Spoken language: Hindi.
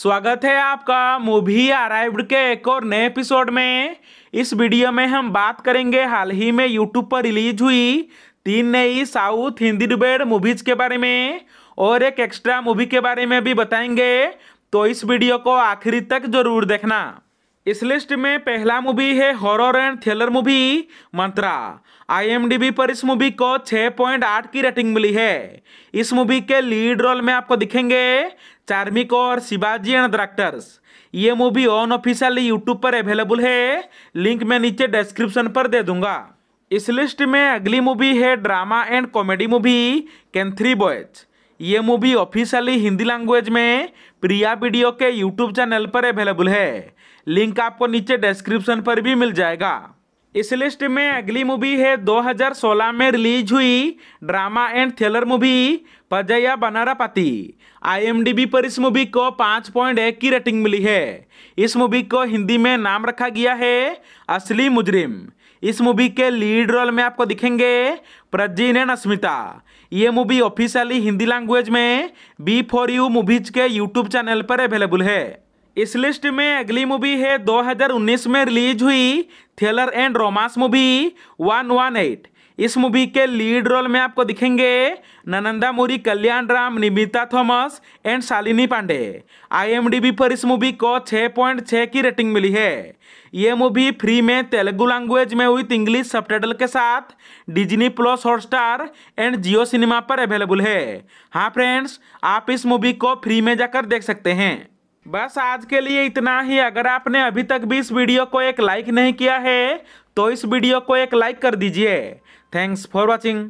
स्वागत है आपका मूवी अराइव्ड के एक और नए एपिसोड में इस वीडियो में हम बात करेंगे हाल ही में यूट्यूब पर रिलीज हुई तीन नई साउथ हिंदी डिबेड मूवीज़ के बारे में और एक एक्स्ट्रा मूवी के बारे में भी बताएंगे तो इस वीडियो को आखिरी तक ज़रूर देखना इस लिस्ट में पहला मूवी है horror and thriller movie Mantra IMDb पर इस मूवी को 6.8 की रेटिंग मिली है इस मूवी के लीड रोल में आपको दिखेंगे चार्मिक और शिवाजी एंड डायरेक्टर्स ये मूवी ऑन ऑफिशियल यूट्यूब पर अवेलेबल है लिंक मैं नीचे डिस्क्रिप्शन पर दे दूंगा इस लिस्ट में अगली मूवी है ड्रामा एंड कॉमेडी मूवी कैंथ्री बॉयज ये मूवी ऑफिशियली हिंदी लैंग्वेज में प्रिया वीडियो के यूट्यूब चैनल पर अवेलेबल है लिंक आपको नीचे डिस्क्रिप्शन पर भी मिल जाएगा इस लिस्ट में अगली मूवी है 2016 में रिलीज हुई ड्रामा एंड थ्रिलर मूवी पजया बनारापाती आईएमडीबी पर इस मूवी को 5.1 की रेटिंग मिली है इस मूवी को हिंदी में नाम रखा गया है असली मुजरिम इस मूवी के लीड रोल में आपको दिखेंगे प्रजीन एंड अस्मिता ये मूवी ऑफिशियली हिंदी लैंग्वेज में बी फॉर यू मूवीज के यूट्यूब चैनल पर अवेलेबल है इस लिस्ट में अगली मूवी है 2019 में रिलीज हुई थ्रिलर एंड रोमांस मूवी 118 इस मूवी के लीड रोल में आपको दिखेंगे Nandamuri Kalyan Ram Nivetha Thomas and Shalini Pandey IMDb पर इस मूवी को 6.6 की रेटिंग मिली है ये मूवी फ्री में तेलुगु लैंग्वेज में विथ इंग्लिश सब के साथ Disney plus Hotstar and Jio cinema पर अवेलेबल है हाँ फ्रेंड्स आप इस मूवी को फ्री में जाकर देख सकते हैं बस आज के लिए इतना ही अगर आपने अभी तक भी इस वीडियो को एक लाइक नहीं किया है तो इस वीडियो को एक लाइक कर दीजिए थैंक्स फॉर वॉचिंग